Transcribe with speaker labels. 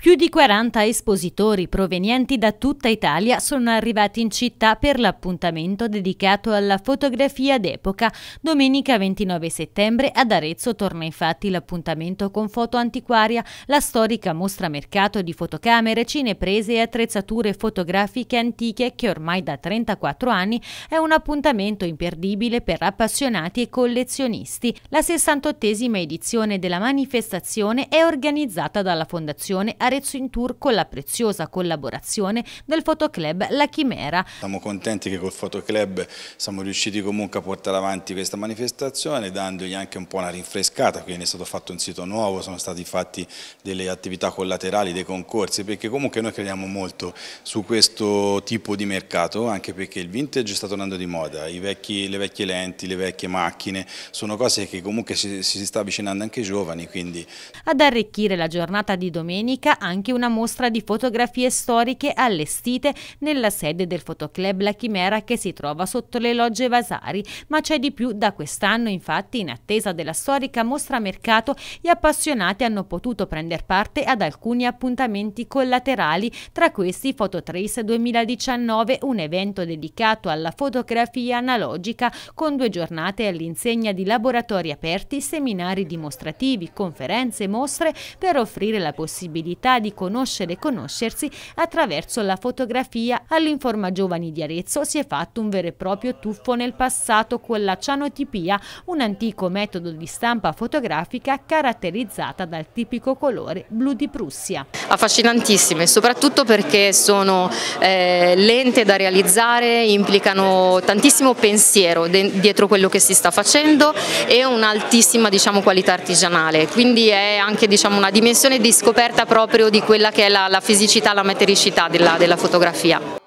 Speaker 1: Più di 40 espositori provenienti da tutta Italia sono arrivati in città per l'appuntamento dedicato alla fotografia d'epoca. Domenica 29 settembre ad Arezzo torna infatti l'appuntamento con Foto Antiquaria, la storica mostra mercato di fotocamere, cineprese e attrezzature fotografiche antiche che ormai da 34 anni è un appuntamento imperdibile per appassionati e collezionisti. La 68esima edizione della manifestazione è organizzata dalla Fondazione Arezzo Arezzo in tour con la preziosa collaborazione del fotoclub La Chimera.
Speaker 2: Siamo contenti che col fotoclub siamo riusciti comunque a portare avanti questa manifestazione dandogli anche un po' una rinfrescata, quindi è stato fatto un sito nuovo, sono stati fatti delle attività collaterali, dei concorsi, perché comunque noi crediamo molto su questo tipo di mercato, anche perché il vintage sta tornando di moda, vecchi, le vecchie lenti, le vecchie macchine, sono cose che comunque si, si sta avvicinando anche ai giovani. Quindi.
Speaker 1: Ad arricchire la giornata di domenica anche una mostra di fotografie storiche allestite nella sede del fotoclub La Chimera che si trova sotto le logge Vasari. Ma c'è di più da quest'anno, infatti, in attesa della storica mostra mercato, gli appassionati hanno potuto prendere parte ad alcuni appuntamenti collaterali, tra questi Phototrace 2019, un evento dedicato alla fotografia analogica con due giornate all'insegna di laboratori aperti, seminari dimostrativi, conferenze, e mostre per offrire la possibilità possibilità di conoscere e conoscersi attraverso la fotografia. All'Informa Giovani di Arezzo si è fatto un vero e proprio tuffo nel passato con la cianotipia, un antico metodo di stampa fotografica caratterizzata dal tipico colore blu di Prussia.
Speaker 3: Affascinantissime, soprattutto perché sono eh, lente da realizzare, implicano tantissimo pensiero dietro quello che si sta facendo e un'altissima diciamo, qualità artigianale, quindi è anche diciamo, una dimensione di scoperta proprio proprio di quella che è la, la fisicità, la matericità della, della fotografia.